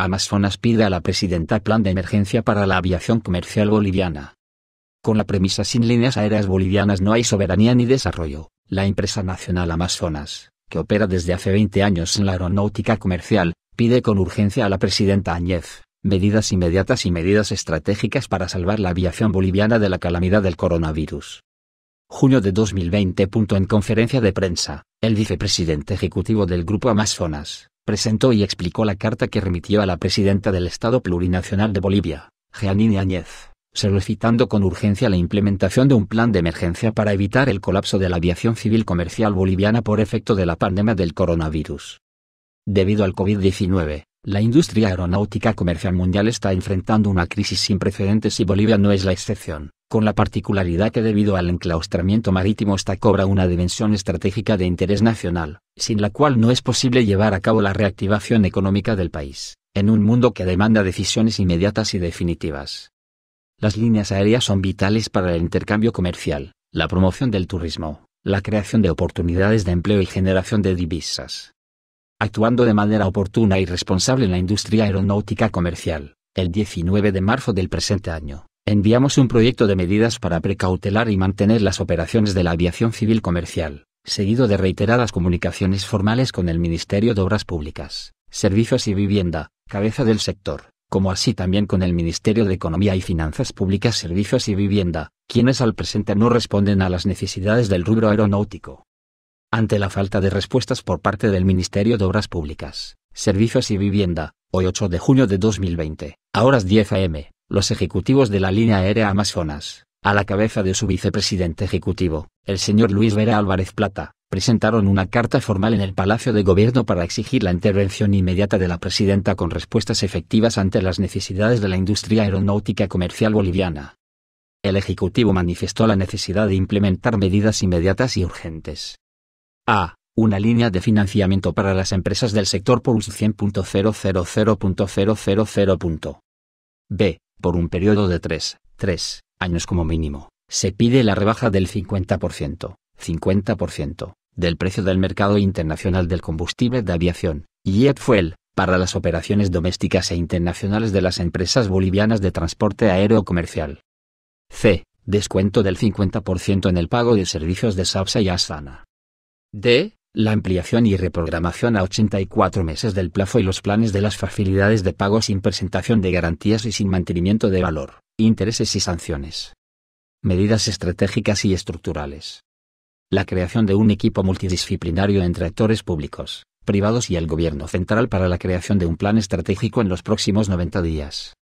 Amazonas pide a la presidenta plan de emergencia para la aviación comercial boliviana. Con la premisa sin líneas aéreas bolivianas no hay soberanía ni desarrollo, la empresa nacional Amazonas, que opera desde hace 20 años en la aeronáutica comercial, pide con urgencia a la presidenta Añez medidas inmediatas y medidas estratégicas para salvar la aviación boliviana de la calamidad del coronavirus. Junio de 2020. En conferencia de prensa, el vicepresidente ejecutivo del Grupo Amazonas, presentó y explicó la carta que remitió a la presidenta del Estado Plurinacional de Bolivia, Jeanine Áñez, solicitando con urgencia la implementación de un plan de emergencia para evitar el colapso de la aviación civil comercial boliviana por efecto de la pandemia del coronavirus. Debido al COVID-19, la industria aeronáutica comercial mundial está enfrentando una crisis sin precedentes y Bolivia no es la excepción con la particularidad que debido al enclaustramiento marítimo esta cobra una dimensión estratégica de interés nacional, sin la cual no es posible llevar a cabo la reactivación económica del país, en un mundo que demanda decisiones inmediatas y definitivas. Las líneas aéreas son vitales para el intercambio comercial, la promoción del turismo, la creación de oportunidades de empleo y generación de divisas. Actuando de manera oportuna y responsable en la industria aeronáutica comercial, el 19 de marzo del presente año, Enviamos un proyecto de medidas para precautelar y mantener las operaciones de la aviación civil comercial, seguido de reiteradas comunicaciones formales con el Ministerio de Obras Públicas, Servicios y Vivienda, cabeza del sector, como así también con el Ministerio de Economía y Finanzas Públicas, Servicios y Vivienda, quienes al presente no responden a las necesidades del rubro aeronáutico. Ante la falta de respuestas por parte del Ministerio de Obras Públicas, Servicios y Vivienda, hoy 8 de junio de 2020, a horas 10 am, los ejecutivos de la línea aérea Amazonas, a la cabeza de su vicepresidente ejecutivo, el señor Luis Vera Álvarez Plata, presentaron una carta formal en el Palacio de Gobierno para exigir la intervención inmediata de la presidenta con respuestas efectivas ante las necesidades de la industria aeronáutica comercial boliviana. El Ejecutivo manifestó la necesidad de implementar medidas inmediatas y urgentes. A. Una línea de financiamiento para las empresas del sector por 100.000.000. B por un periodo de 3, 3 años como mínimo, se pide la rebaja del 50%, 50% del precio del mercado internacional del combustible de aviación, jet fuel, para las operaciones domésticas e internacionales de las empresas bolivianas de transporte aéreo comercial. C. Descuento del 50% en el pago de servicios de SAPSA y Asana. D la ampliación y reprogramación a 84 meses del plazo y los planes de las facilidades de pago sin presentación de garantías y sin mantenimiento de valor, intereses y sanciones. Medidas estratégicas y estructurales. La creación de un equipo multidisciplinario entre actores públicos, privados y el gobierno central para la creación de un plan estratégico en los próximos 90 días.